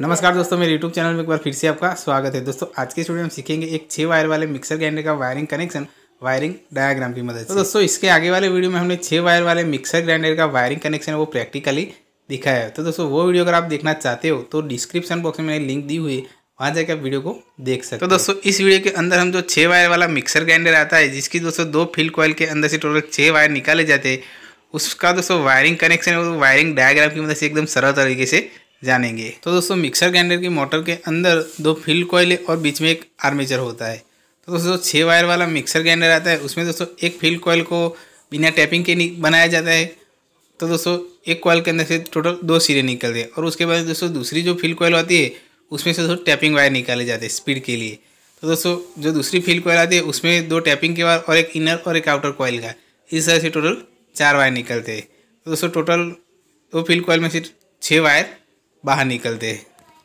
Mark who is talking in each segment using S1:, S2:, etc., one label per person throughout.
S1: नमस्कार दोस्तों मेरे यूट्यूब चैनल में एक बार फिर से आपका स्वागत है दोस्तों आज के स्टूडियो हम सीखेंगे एक छः वायर वाले मिक्सर ग्राइंडर का वायरिंग कनेक्शन वायरिंग डायग्राम की मदद से तो दोस्तों इसके आगे वाले वीडियो में हमने छः वायर वाले मिक्सर ग्राइंडर का वायरिंग कनेक्शन वो प्रैक्टिकली दिखाया है तो दोस्तों वो वीडियो अगर आप देखना चाहते हो तो डिस्क्रिप्शन बॉक्स में मैंने लिंक दी हुई वहाँ जाकर आप वीडियो को देख सकते हो तो दोस्तों इस वीडियो के अंदर हम जो छः वायर वाला मिक्सर ग्राइंडर आता है जिसकी दोस्तों दो फील्ड कॉयल के अंदर से टोटल छः वायर निकाले जाते हैं उसका दोस्तों वायरिंग कनेक्शन है वो वायरिंग डायग्राम की मदद से एकदम सरल तरीके से जानेंगे तो दोस्तों मिक्सर ग्राइंडर की मोटर के अंदर दो फील्ड कोयले और बीच में एक आर्मेचर होता है तो दोस्तों छः वायर वाला मिक्सर ग्राइंडर आता है उसमें दोस्तों एक फील्ड कोयल को बिना टैपिंग के बनाया जाता है तो दोस्तों एक कोयल के अंदर से टोटल दो सिरे निकलते हैं और उसके बाद दोस्तों दूसरी जो फील्ड कोयल आती है उसमें से दोस्तों टैपिंग वायर निकाले जाते हैं स्पीड के लिए तो दोस्तों जो दूसरी फील्ड कोयल आती है उसमें दो टैपिंग के वायर और एक इनर और एक आउटर कोयल का इस तरह से टोटल चार वायर निकलते हैं तो दोस्तों टोटल दो फील्ड कोयल में से छः वायर बाहर निकलते हैं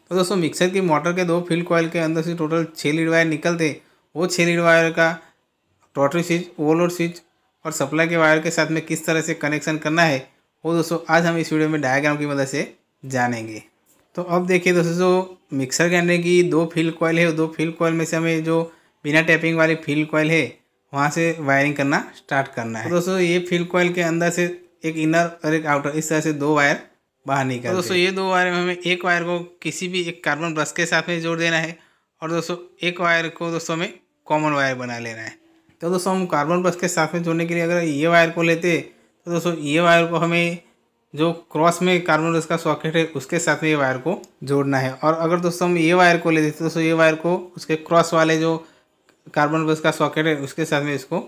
S1: तो दोस्तों मिक्सर की मोटर के दो फील्ड कॉयल के अंदर से टोटल छः लीड वायर निकलते वो छः लीड वायर का टोटल स्विच ओवरलोड स्विच और सप्लाई के वायर के साथ में किस तरह से कनेक्शन करना है वो दोस्तों आज हम इस वीडियो में डायग्राम की मदद से जानेंगे तो अब देखिए दोस्तों जो मिक्सर अंदर की दो फील्ड कॉयल है दो फील्ड कॉयल में से हमें जो बिना टैपिंग वाली फील्ड कॉयल है वहाँ से वायरिंग करना स्टार्ट करना है तो दोस्तों ये फील्ड कॉयल के अंदर से एक इनर और एक आउटर इस तरह से दो वायर बाहर निकाल तो दोस्तों ये दो वायर में हमें एक वायर को किसी भी एक कार्बन ब्रश के साथ में जोड़ देना है और दोस्तों एक वायर को दोस्तों हमें कॉमन वायर बना लेना है तो दोस्तों हम कार्बन ब्रश के साथ में जोड़ने के लिए अगर ये वायर को लेते तो दोस्तों ये वायर को हमें जो क्रॉस में कार्बन ब्रश का सॉकेट है उसके साथ में ये वायर को जोड़ना है और अगर दोस्तों हम ये वायर को लेते तो दोस्तों ये वायर को उसके क्रॉस वाले जो कार्बन ब्रश का सॉकेट है उसके साथ में इसको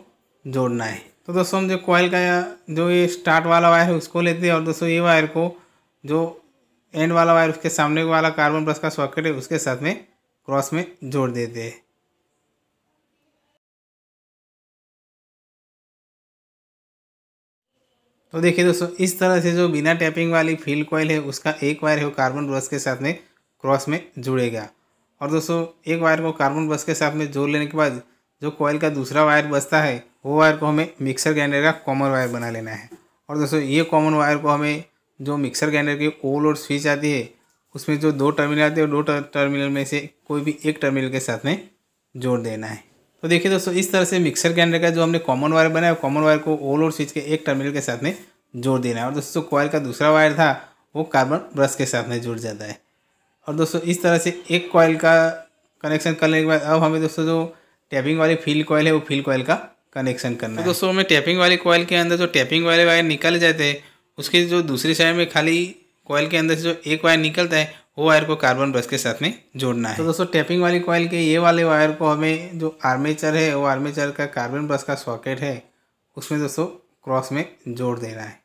S1: जोड़ना है तो दोस्तों हम जो कॉयल का जो ये स्टार्ट वाला वायर है उसको लेते हैं और दोस्तों ये वायर को जो एंड वाला वायर उसके सामने वाला कार्बन ब्रश का सॉकेट है उसके साथ में क्रॉस में जोड़ देते हैं तो देखिए दोस्तों इस तरह से जो बिना टैपिंग वाली फील्ड कॉयल है उसका एक वायर है वो कार्बन ब्रश के साथ में क्रॉस में जुड़ेगा और दोस्तों एक वायर को कार्बन ब्रश के साथ में जोड़ लेने के बाद जो कॉयल का दूसरा वायर बचता है वो वायर को हमें मिक्सर ग्राइंडर का कॉमन वायर बना लेना है और दोस्तों ये कॉमन वायर को हमें जो मिक्सर ग्राइंडर की ओल और स्विच आती है उसमें जो दो टर्मिनल आते हैं दो टर्मिनल में से कोई भी एक टर्मिनल के साथ में जोड़ देना है तो देखिए दोस्तों इस तरह से मिक्सर ग्राइंडर का जो हमने कॉमन वायर बनाया कॉमन वायर को ओल और स्विच के एक टर्मिनल के साथ में जोड़ देना है और दोस्तों कॉयल का दूसरा वायर था वो कार्बन ब्रश के साथ में जुड़ जाता है और दोस्तों इस तरह से एक कॉयल का कनेक्शन करने के बाद अब हमें दोस्तों जो टैपिंग वाली फील्ड कॉयल है वो फील्ड कॉयल का कनेक्शन करना तो है तो दोस्तों हमें टैपिंग वाली कॉयल के अंदर जो टैपिंग वाले वायर निकल जाते हैं उसके जो दूसरी साइड में खाली कोयल के अंदर से जो एक वायर निकलता है वो वायर को कार्बन ब्रश के साथ में जोड़ना तो है तो दोस्तों टैपिंग वाली कोयल के ये वाले वायर को हमें जो आर्मेचर है वो आर्मेचर का कार्बन ब्रश का सॉकेट है उसमें दोस्तों क्रॉस में जोड़ देना है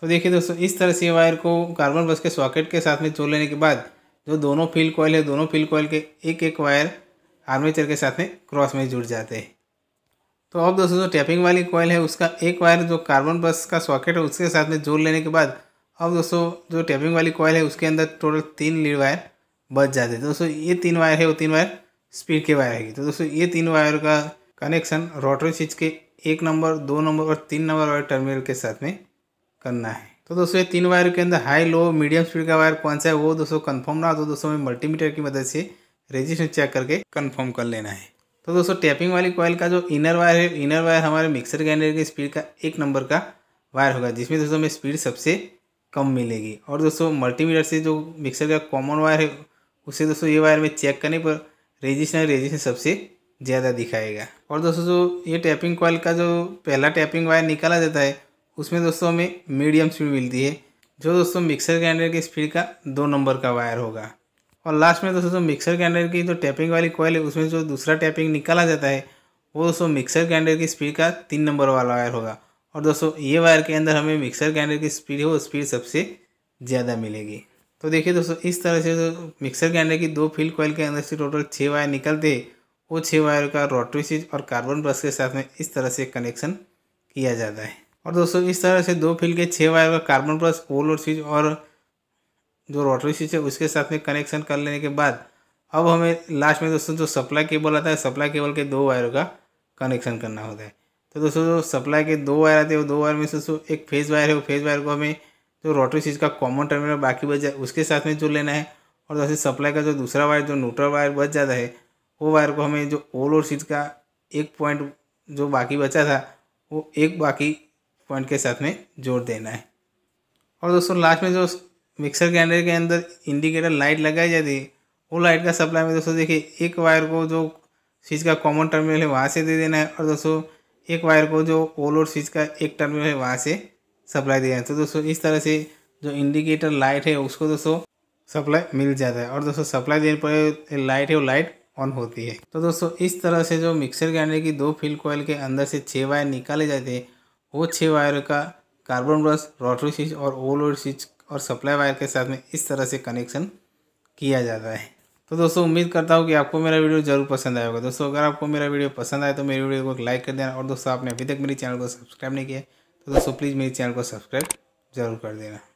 S1: तो देखिए दोस्तों इस तरह से वायर को कार्बन ब्रश के सॉकेट के साथ में जोड़ लेने के बाद जो दोनों फील्ड कोयल है दोनों फील्ड कोयल के एक एक वायर आर्मेचर के साथ में क्रॉस में जुड़ जाते हैं तो अब दोस्तों जो टैपिंग वाली कॉयल है उसका एक वायर जो कार्बन बस का सॉकेट है उसके साथ में जोड़ लेने के बाद अब दोस्तों जो टैपिंग वाली कॉयल है उसके अंदर टोटल तीन लीड वायर बच जाते हैं दोस्तों ये तीन वायर है वो तीन वायर स्पीड के वायर है तो दोस्तों ये तीन वायर तो का कनेक्शन रोटरी स्विच के एक नंबर दो नंबर और तीन नंबर वायर टर्मिनल के साथ में करना है तो दोस्तों ये तीन वायर के अंदर हाई लो मीडियम स्पीड का वायर कौन सा है वो दोस्तों कन्फर्म ना हो तो दोस्तों हमें मल्टीमीटर की मदद से रेजिस्टेंस चेक करके कन्फर्म कर लेना है तो दोस्तों टैपिंग वाली कॉयल का जो इनर वायर है इनर वायर हमारे मिक्सर ग्राइंडर की स्पीड का एक नंबर का वायर होगा जिसमें दोस्तों हमें स्पीड सबसे कम मिलेगी और दोस्तों मल्टीमीटर से जो मिक्सर का कॉमन वायर है उसे दोस्तों ये वायर में चेक करने पर रेजिस्टेंस रेजिस्टेंस सबसे ज़्यादा दिखाएगा और दोस्तों जो ये टैपिंग कॉयल का जो पहला टैपिंग वायर निकाला जाता है उसमें दोस्तों हमें मीडियम स्पीड मिलती है जो दोस्तों मिक्सर ग्राइंडर की स्पीड का दो नंबर का वायर होगा और लास्ट में दोस्तों मिक्सर ग्राइंडर की जो टैपिंग वाली कॉयल है उसमें जो दूसरा टैपिंग निकाला जाता है वो दोस्तों मिक्सर ग्राइंडर की स्पीड का तीन नंबर वाला वायर होगा और दोस्तों ये वायर के अंदर हमें मिक्सर ग्राइंडर की स्पीड है वो स्पीड सबसे ज़्यादा मिलेगी तो देखिए दोस्तों इस तरह से जो मिक्सर ग्राइंडर की दो फील्ड कॉयल के अंदर से टोटल छः वायर निकलते हैं वो छः वायर का रोटरी स्विच और कार्बन ब्रश के साथ में इस तरह से कनेक्शन किया जाता है और दोस्तों इस तरह से दो फील्ड के छः वायर का कार्बन ब्रश ओवरलोड स्विच और जो रोटरी स्विच है उसके साथ में कनेक्शन कर लेने के बाद अब हमें लास्ट में दोस्तों जो सप्लाई केबल आता है सप्लाई केबल के दो वायर का कनेक्शन करना होता है तो दोस्तों जो सप्लाई के दो वायर आते हैं वो दो वायर में दोस्तों एक फेज वायर है वो फेज वायर को हमें जो रोटरी स्विच का कॉमन टर्मिनल बाकी बच जाए उसके साथ में जुड़ लेना है और दोस्तों सप्लाई का जो दूसरा वायर जो न्यूट्रल वायर बच जाता है वो वायर को हमें जो ओल और स्विच का एक पॉइंट जो बाकी बचा था वो एक बाकी पॉइंट के साथ में जोड़ देना है और दोस्तों लास्ट में जो मिक्सर ग्राइंडर के अंदर इंडिकेटर लाइट लगाई जाती है वो लाइट का सप्लाई में दोस्तों देखिए एक वायर को जो स्विच का कॉमन टर्मिनल है वहाँ से दे देना है और दोस्तों एक वायर को जो ओल और स्विच का एक टर्मिनल है वहाँ से सप्लाई देना है तो दोस्तों इस तरह से जो इंडिकेटर लाइट है उसको दोस्तों सप्लाई मिल जाता है और दोस्तों सप्लाई देने पर लाइट है वो लाइट ऑन होती है तो दोस्तों इस तरह से जो मिक्सर ग्राइंडर की दो फील कोयल के अंदर से छः वायर निकाले जाते हैं वो छः वायर का कार्बन ब्रश रोटरी स्विच और ओल और स्विच और सप्लाई वायर के साथ में इस तरह से कनेक्शन किया जाता है तो दोस्तों उम्मीद करता हूँ कि आपको मेरा वीडियो जरूर पसंद आया होगा दोस्तों अगर आपको मेरा वीडियो पसंद आए तो मेरे वीडियो को लाइक कर देना और दोस्तों आपने अभी तक मेरे चैनल को सब्सक्राइब नहीं किया तो दोस्तों प्लीज़ मेरे चैनल को सब्सक्राइब जरूर कर देना